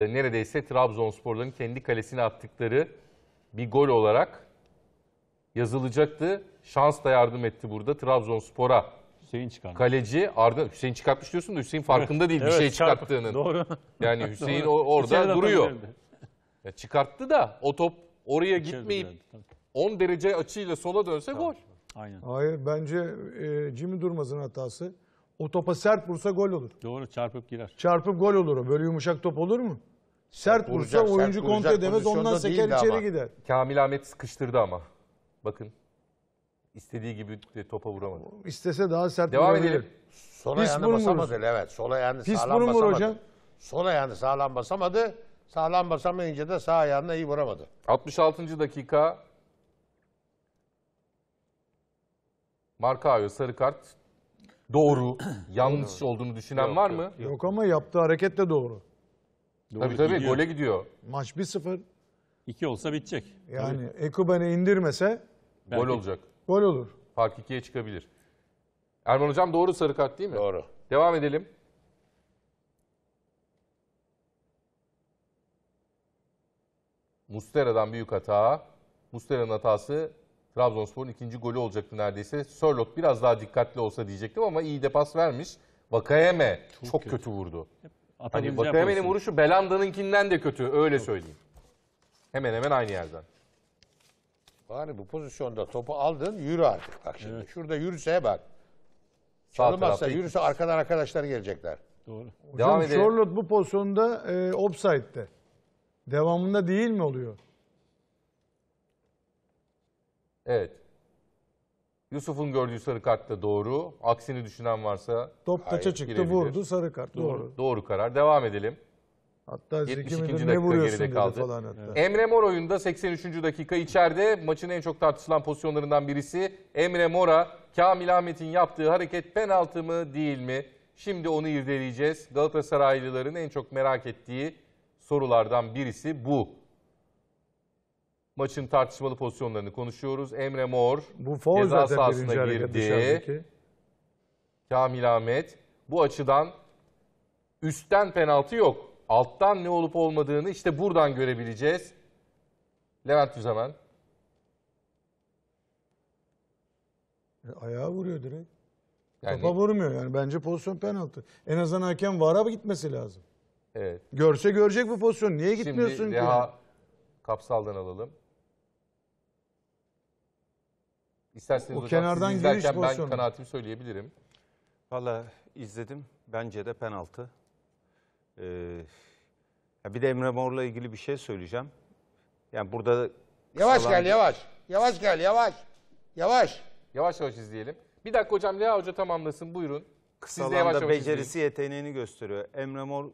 E, neredeyse Trabzonsporların kendi kalesine attıkları bir gol olarak yazılacaktı. Şans da yardım etti burada Trabzonspor'a. Hüseyin çıkarttı. Kaleci Arda Hüseyin çıkartmış diyorsun da Hüseyin farkında değil evet, bir şey çıkarttığının. Doğru. Yani Hüseyin Doğru. orada duruyor. Ya çıkarttı da o top oraya İçeride gitmeyip geldi, 10 derece açıyla sola dönse tabii. gol. Aynen. Hayır bence e, Jimmy Durmaz'ın hatası. O topa sert vursa gol olur. Doğru çarpıp girer. Çarpıp gol olur o. Böyle yumuşak top olur mu? Sert vursa oyuncu sert duracak ondan pozisyonda seker içeri gider. Kamil Ahmet sıkıştırdı ama. Bakın. istediği gibi de topa vuramadı. İstese daha sert Devam vurabilir. edelim. Sol Pis ayağını basamadı. vurur. Evet. Sol ayağını Pis sağlam basamadı. hocam. Sol ayağını sağlam basamadı. Sağlam basamayınca da sağ ayağına iyi vuramadı. 66. dakika. Marka sarı kart. Doğru, yanlış olduğunu düşünen var mı? Yok ama yaptığı hareket de doğru. Doğru, tabii tabii gidiyor. gole gidiyor. Maç 1-0. 2 olsa bitecek. Yani Ekuban'ı indirmese Gol Belki- olacak. gol olur. Fark ikiye çıkabilir. Erman Hocam doğru sarı kart değil mi? Doğru. Devam edelim. Mustera'dan büyük hata. Mustera'nın hatası Trabzonspor'un ikinci golü olacaktı neredeyse. Sörlot biraz daha dikkatli olsa diyecektim ama iyi de pas vermiş. Vakayeme çok, kötü. vurdu. Hep Hani Vakayeme'nin vuruşu Belanda'nınkinden de kötü öyle söyleyeyim. Hemen hemen aynı yerden. Yani bu pozisyonda topu aldın yürü artık. Bak şimdi Evet. şurada yürüse bak. Çalımazsa yürüse arkadan arkadaşları gelecekler. Doğru. Hocam, Devam Charlotte bu pozisyonda e, offside'de. Devamında değil mi oluyor? Evet. Yusuf'un gördüğü sarı kart da doğru. Aksini düşünen varsa Top hayır, kaça çıktı girebilir. vurdu sarı kart doğru. doğru. Doğru karar. Devam edelim. Hatta 72. dakika ne vuruyorsun geride kaldı. Falan hatta. Emre Mor oyunda 83. dakika içeride maçın en çok tartışılan pozisyonlarından birisi. Emre Mor'a Kamil Ahmet'in yaptığı hareket penaltı mı değil mi? Şimdi onu irdeleyeceğiz. Galatasaraylıların en çok merak ettiği sorulardan birisi bu. Maçın tartışmalı pozisyonlarını konuşuyoruz. Emre Mor Bu ceza sahasına girdi. dışarıdaki. Kamil Ahmet bu açıdan üstten penaltı yok. Alttan ne olup olmadığını işte buradan görebileceğiz. Levent Düzemen. E, Ayağa vuruyor direkt. Yani, Topa vurmuyor yani. Bence pozisyon penaltı. En azından hakem VAR'a gitmesi lazım. evet. Görse görecek bu pozisyon. Niye gitmiyorsun Şimdi ki? daha kapsaldan alalım. İsterseniz o kenardan giriş izlerken ben pozisyonu. kanaatimi söyleyebilirim. Valla izledim. Bence de penaltı. Ee, bir de Emre Mor'la ilgili bir şey söyleyeceğim. Yani burada Yavaş Salan- gel yavaş. Yavaş gel yavaş. Yavaş. Yavaş yavaş izleyelim. Bir dakika hocam Lea Hoca tamamlasın buyurun. Kısa yavaş yavaş becerisi izleyin. yeteneğini gösteriyor. Emre Mor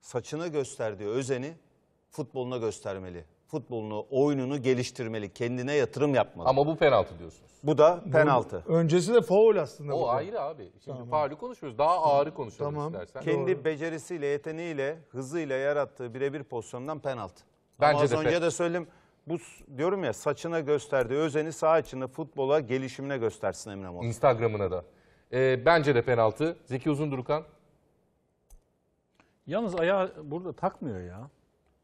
saçına gösterdiği özeni futboluna göstermeli futbolunu, oyununu geliştirmeli, kendine yatırım yapmalı. Ama bu penaltı diyorsunuz. Bu da penaltı. Öncesi de faul aslında. O burada. ayrı abi. Şimdi tamam. faulü konuşuyoruz. Daha ağırı konuşalım Tamam. istersen. Kendi becerisiyle, yeteneğiyle, hızıyla yarattığı birebir pozisyondan penaltı. Bence Ama az de önce penaltı. de söyledim. Bu diyorum ya saçına gösterdiği özeni sağ içinde futbola gelişimine göstersin Emre Mor. Instagram'ına da. Ee, bence de penaltı. Zeki Uzundurukan. Yalnız ayağı burada takmıyor ya.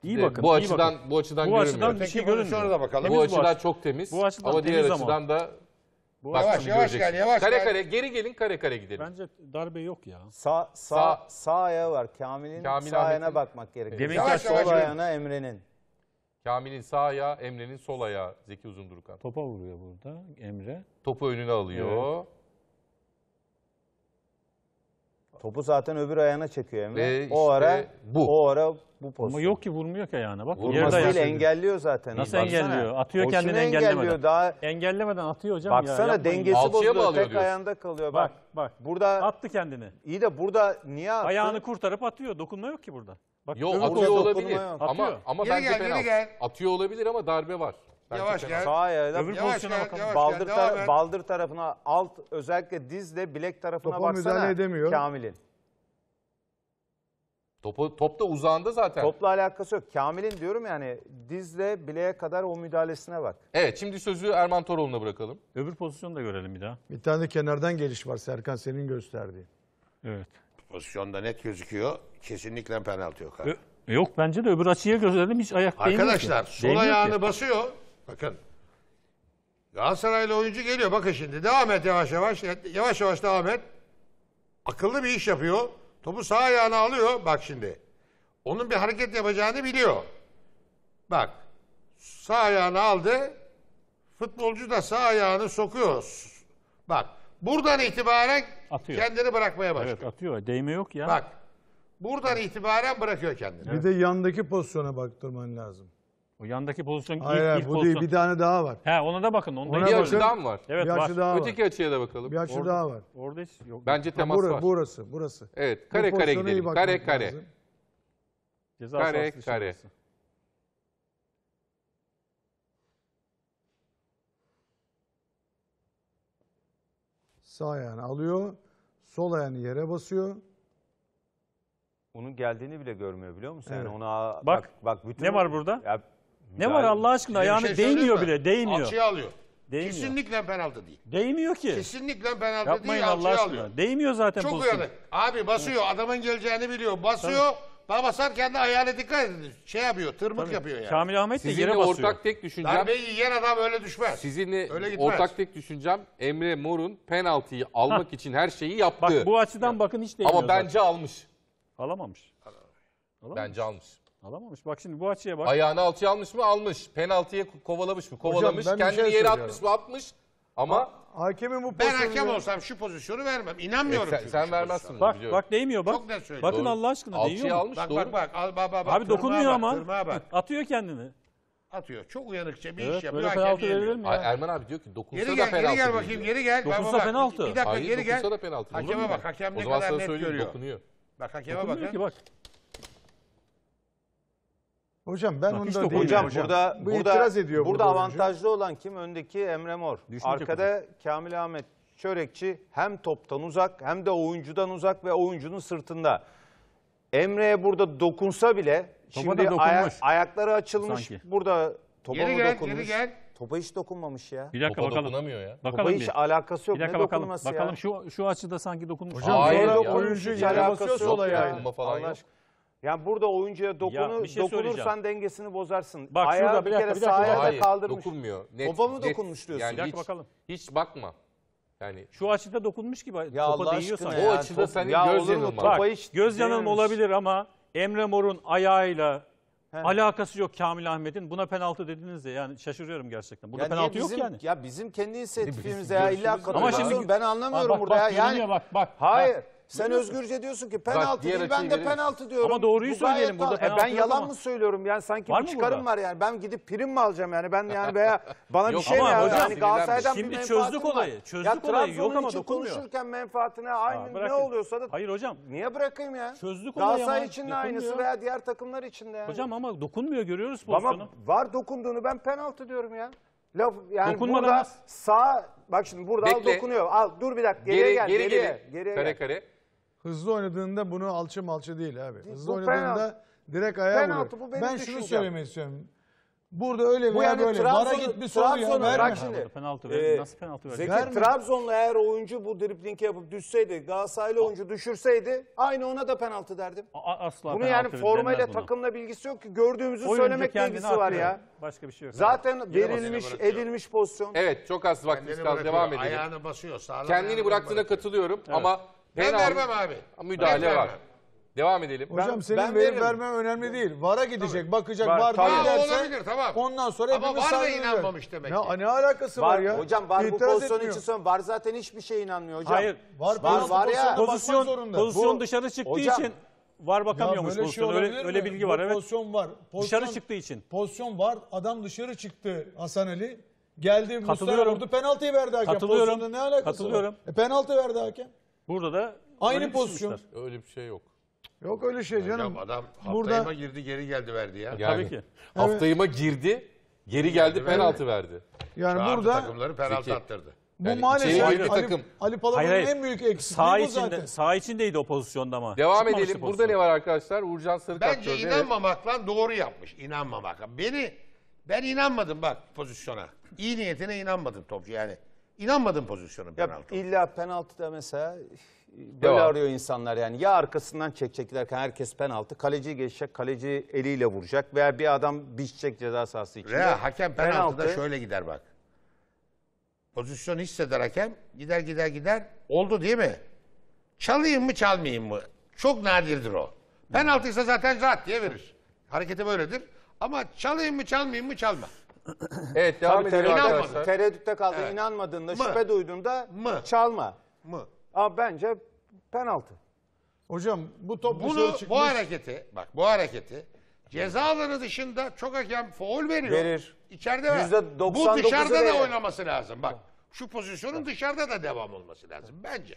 İyi bakın. Bu iyi açıdan bakın. bu açıdan bu açıdan bir şey görünmüyor. da bakalım. Bu bu açıdan açı- çok temiz. Bu açıdan ama diğer temiz ama. açıdan da bak Yavaş, yavaş göreceksin. gel, yavaş kare gel. kare geri gelin kare kare gidelim. Bence darbe yok ya. Sağ, sağ, Sağ- ayağı var. Kamil'in Kamil sağ ayağına bakmak gerekiyor. Demek Yavaş, ki- sol ayağına Emre'nin. Kamil'in sağ ayağı, Emre'nin sol ayağı Zeki Uzundurukan. Topa vuruyor burada Emre. Topu önüne alıyor. Topu zaten öbür ayağına çekiyor Emre. Ve o işte ara bu. O ara bu pozisyon. Ama yok ki vurmuyor ki ayağına. Bak Vurmasıyla engelliyor zaten. Nasıl Baksana. engelliyor? Atıyor kendini engelliyor engellemeden. Daha... Engellemeden atıyor hocam ya. Baksana dengesi Alçıya bozuluyor. Tek bağlıyor diyorsun. ayağında kalıyor bak. Bak Burada Attı kendini. İyi de burada niye attı? Ayağını kurtarıp atıyor. Dokunma yok ki burada. Bak Yok atıyor olabilir. Ama Atıyor. ama Geri bence gel, gel. Atıyor olabilir ama darbe var. Bence Yavaş penaltı. gel. Sağ ayağıyla Öbür Yavaş pozisyona gel, bakalım. yavaş baldır, devam tara- baldır tarafına alt özellikle dizle bilek tarafına Topa baksana. müdahale edemiyor. Kamil'in. Topu, top da uzağında zaten. Topla alakası yok. Kamil'in diyorum yani dizle bileğe kadar o müdahalesine bak. Evet şimdi sözü Erman Toroğlu'na bırakalım. Öbür pozisyonu da görelim bir daha. Bir tane de kenardan geliş var Serkan senin gösterdiği. Evet. Pozisyonda net gözüküyor. Kesinlikle penaltı yok. abi. Ö- yok bence de öbür açıya görelim hiç ayak değmiyor Arkadaşlar sol Değmiyor ki. basıyor. Bakın. Galatasaraylı oyuncu geliyor. Bakın şimdi devam et yavaş yavaş. Yavaş yavaş devam et. Akıllı bir iş yapıyor. Topu sağ ayağına alıyor. Bak şimdi. Onun bir hareket yapacağını biliyor. Bak. Sağ ayağını aldı. Futbolcu da sağ ayağını sokuyor. Bak. Buradan itibaren atıyor. kendini bırakmaya başlıyor. Evet atıyor. Değme yok ya. Bak. Buradan itibaren bırakıyor kendini. Bir de yandaki pozisyona baktırman lazım. O yandaki pozisyon Hayır, ilk, hayır, ilk bu pozisyon. değil bir tane daha var. He ona da bakın. Onda Ona Bir daha açıdan var. Evet bir var. açı daha var. Öteki açıya da bakalım. Bir açı Orada- daha var. Orada hiç yok. Bence Ha, temas var. Burası, burası. Evet, kare kare pozisyona gidelim. Kare kare. Ceza Kare, kare. Sağ ayağını alıyor, sol ayağını yere basıyor. Onun geldiğini bile görmüyor biliyor musun? Yani ona bak Bak, bak bütün ne var burada? Ya ne var Allah aşkına Size ayağını şey değmiyor bile değmiyor. Alçıya alıyor. Değmiyor. Kesinlikle penaltı değil. Değmiyor ki. Kesinlikle penaltı Yapmayın değil Allah alçıya aşkına. alıyor. Değmiyor zaten Çok pozisyon. uyanık. Abi basıyor adamın geleceğini biliyor. Basıyor. Bana basarken de ayağına dikkat edin. Şey yapıyor tırmık yapıyor yani. Kamil Ahmet de yere basıyor. ortak tek düşüncem, Darbeyi yiyen adam öyle düşmez. sizinle Öyle ortak tek düşüncem Emre Mor'un penaltıyı almak için her şeyi yaptı. Bak bu açıdan bakın hiç değmiyor. Ama zaten. bence almış. alamamış. Bence almış. Alamamış. Bak şimdi bu açıya bak. Ayağını alçıya almış mı? Almış. Penaltıya kovalamış mı? Kovalamış. ben Kendini şey yere atmış mı? Atmış. Ama Hakemin bu Ben hakem olsam şu pozisyonu vermem. İnanmıyorum. E, sen, sen vermezsin. Bak biliyorum. bak değmiyor bak. Çok net söylüyor. Bakın Doğru. Allah aşkına Alçıya değiyor almış Bak doğru. bak bak. Al, bak, bak, Abi dokunmuyor bak, Tırnağa ama. bak. Atıyor kendini. Atıyor. Çok uyanıkça bir iş Evet, yapıyor. böyle penaltı verilir mi ya? Erman abi diyor ki dokunsa Geri da gel, penaltı. geri gel bakayım, geri gel. Bak, Dokunsa penaltı. Bir dakika geri gel. dokunsa da penaltı. Olur Hakeme bak, hakem ne O zaman sana söyleyeyim, Dokunuyor. Bak hakeme Dokunmuyor ki bak. Hocam ben Bak, hiç onda değilim. Hocam, hocam burada bu burada itiraz ediyor burada, burada avantajlı olan kim? Öndeki Emre Mor. Düşünce Arkada hocam. Kamil Ahmet Çörekçi hem toptan uzak hem de oyuncudan uzak ve oyuncunun sırtında. Emre'ye burada dokunsa bile Topa şimdi aya ayakları açılmış Sanki. burada topa geri gel, dokunmuş? Geri gel. Topa hiç dokunmamış ya. Bir dakika Topa bakalım. dokunamıyor ya. Bakalım Topa hiç alakası yok. Bir dakika ne bakalım. Bakalım ya? şu şu açıda sanki dokunmuş. Hocam Hayır, ya. oyuncu yere alakası sola yani. Falan Allah yok. Yani burada oyuncuya dokunu, Ya şey dokunursan dengesini bozarsın. Bak Ayağı şurada, bir dakika, kere bir dakika, bir da kaldırmış. dokunmuyor. Net, Topa mı net. dokunmuş diyorsun? Yani dakika hiç, bakalım. hiç bakma. Yani Şu açıda dokunmuş gibi ya topa Allah değiyorsan. aşkına ya. o açıda top- senin Ya göz olur mu? Bak, Topa hiç göz yanılma olabilir ama Emre Mor'un ayağıyla alakası yok Kamil Ahmet'in. Buna penaltı dediniz de. yani şaşırıyorum gerçekten. Burada Ya penaltı bizim, yok yani. Ya bizim kendi inisiyatifimize ya illa Ama şimdi- ben anlamıyorum bak, burada bak, ya. Yani bak, bak, bak. Hayır. Sen özgürce diyorsun ki penaltı değil ben de penaltı diyorum. Ama doğruyu Bu söyleyelim, burada E ben yalan ama. mı söylüyorum yani sanki Var bir çıkarım burada? var yani. Ben gidip prim mi alacağım yani ben yani veya bana bir şey mi ama yani? hocam, Hani Galatasaray'dan bir şimdi çözdük menfaatim var. olayı, çözdük ya, olayı. Yok ama için dokunmuyor. konuşurken menfaatine aynı ne bırakın. oluyorsa da Hayır hocam. niye bırakayım ya? Çözdük olayı Galatasaray için de aynısı veya diğer takımlar için de yani. Hocam ama dokunmuyor görüyoruz pozisyonu. Ama var dokunduğunu ben penaltı diyorum ya. Laf yani Dokunmadan burada sağ bak şimdi burada al dokunuyor. Al dur bir dakika geriye geri, gel geri, geriye. geri. kare kare. Hızlı oynadığında bunu alçı malçı değil abi. Hızlı bu oynadığında penaltı. direkt ayağa penaltı, vuruyor. Bu ben şunu söylemek istiyorum. Burada öyle veya yani böyle. Trabzon, Bara git bir soru ya verme. Bak şimdi, penaltı ver. E, Nasıl penaltı verecek? Zeki Trabzonla eğer oyuncu bu driplinki yapıp düşseydi, Galatasaraylı oyuncu düşürseydi aynı ona da penaltı derdim. A asla Bunu yani formayla takımla bilgisi yok ki. Gördüğümüzü oyuncu söylemekle ilgisi var ya. Başka bir şey yok. Zaten Yine verilmiş, edilmiş pozisyon. Evet çok az vaktimiz kaldı. Devam edelim. Ayağını basıyor. Kendini bıraktığına katılıyorum ama ben Penaltı- vermem abi. Müdahale var. Devam edelim. Hocam senin ben vermem önemli değil. VAR'a gidecek, bakacak, Var, VAR, tabii. derse olabilir, tamam. ondan sonra Ama hepimiz VAR da inanmamış demek ki. Ne, ne alakası var, Var, ya? Hocam var bu pozisyon için son. Var zaten hiçbir şeye inanmıyor hocam. Hayır. Var, var, var ya. Pozisyon, zorunda. pozisyon dışarı çıktığı Hocam. için var Ya bakamıyormuş böyle şey öyle, mi? öyle bilgi var evet. Pozisyon var. Pozisyon, Dışarı çıktığı için. Pozisyon var. Adam dışarı çıktı Hasan Ali. Geldi Mustafa Katılıyorum. vurdu. Penaltıyı verdi hakem. Katılıyorum. Pozisyonda ne alakası Katılıyorum. var? E, penaltı verdi hakem. Burada da Aynı pozisyon. düşünmüşler. Öyle bir şey yok. Yok öyle şey canım. Ya adam haftayıma Burada- girdi geri geldi verdi ya. Yani Tabii ki. Haftayıma girdi, geri geldi verdi. penaltı verdi. Yani Çağırdı burada takımları penaltı Zeki. attırdı. bu maalesef şey Ali, girdi takım. Ali Palaban'ın Hayır, hayır. en büyük Sağ eksikliği bu zaten. içinde, sağ içindeydi o pozisyonda ama. Devam Çıkmamıştı edelim. Burada ne var arkadaşlar? Uğurcan Sarıkak. Bence gördü, evet. inanmamakla doğru yapmış. İnanmamak. Beni ben inanmadım bak pozisyona. İyi niyetine inanmadım topçu yani. İnanmadım pozisyonu penaltı. Ya illa penaltı da mesela böyle Devam. arıyor insanlar yani. Ya arkasından çekecek giderken herkes penaltı. Kaleci geçecek, kaleci eliyle vuracak veya bir adam biçecek ceza sahası içinde. Ya hakem penaltıda penaltı. şöyle gider bak. Pozisyon hisseder hakem. Gider gider gider. Oldu değil mi? Çalayım mı çalmayayım mı? Çok nadirdir o. Penaltıysa zaten rahat diye verir. Harekete böyledir. Ama çalayım mı çalmayayım mı çalma. Evet devam Tabii edelim arkadaşlar. tereddütte kaldın, Evet. inanmadığında, Mı? şüphe duyduğunda Mı? çalma. Mı? Ama bence penaltı. Hocam bu top Bunu, çıkmış. bu hareketi, bak bu hareketi ceza alanı dışında çok hakem foul veriyor. Verir. İçeride var. Bu dışarıda da oynaması lazım bak. Şu pozisyonun dışarıda da devam olması lazım bence.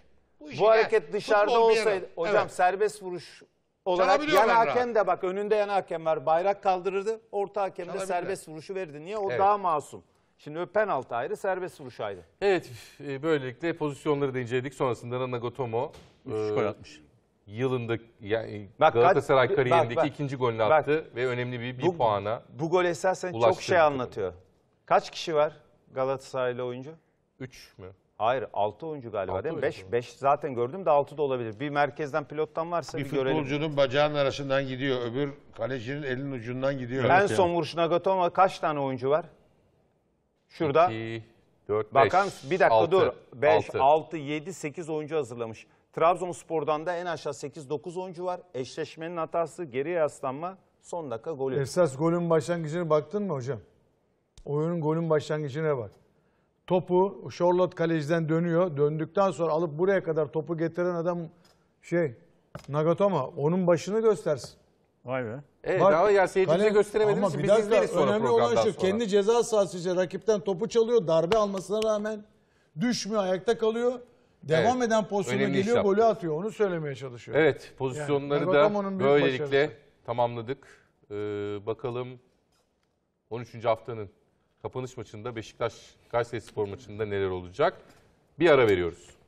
işi Bu hareket dışarıda olsaydı hocam Evet. serbest vuruş olarak yan hakem de bak önünde yan hakem var. Bayrak kaldırırdı. Orta hakem de serbest vuruşu verdi Niye? O evet. daha masum. Şimdi o penaltı ayrı, serbest vuruş ayrı. Evet, e, böylelikle pozisyonları da inceledik. Sonrasında Nagatomo Gotomo e, gol atmış. Yılında yani e, bak, Galatasaray hadi, kariyerindeki bak, bak, ikinci golünü attı ve önemli bir, bir bu, puana Bu gol esasen çok şey anlatıyor. Kaç kişi var Galatasaraylı oyuncu? Üç mü? Hayır 6 oyuncu galiba Altı değil mi? 5 5 zaten gördüm de 6 da olabilir. Bir merkezden pilottan varsa bir, Bir görelim. futbolcunun bacağının arasından gidiyor. Öbür kalecinin elinin ucundan gidiyor. en son vuruş Nagatomo kaç tane oyuncu var? Şurada 2, 4, 5, bakar Bir dakika dur. 5 6 7 8 oyuncu hazırlamış. Trabzonspor'dan da en aşağı 8 9 oyuncu var. Eşleşmenin hatası geriye yaslanma son dakika golü. Esas golün başlangıcına baktın mı hocam? Oyunun golün başlangıcına bak topu Charlotte kaleciden dönüyor. Döndükten sonra alıp buraya kadar topu getiren adam şey Nagatomo onun başını göstersin. Vay be. Evet, Bak, daha ya seyircimize gösteremediğiniz için biz dakika, izleriz sonra önemli olan şu, sonra. Kendi ceza sahası içi rakipten topu çalıyor. Darbe almasına rağmen düşmüyor, ayakta kalıyor. Devam evet, eden pozisyona geliyor, golü atıyor. Onu söylemeye çalışıyor. Evet, pozisyonları yani, da böylelikle başarısı. tamamladık. Ee, bakalım 13. haftanın Kapanış maçında Beşiktaş Kayseri Spor maçında neler olacak? Bir ara veriyoruz.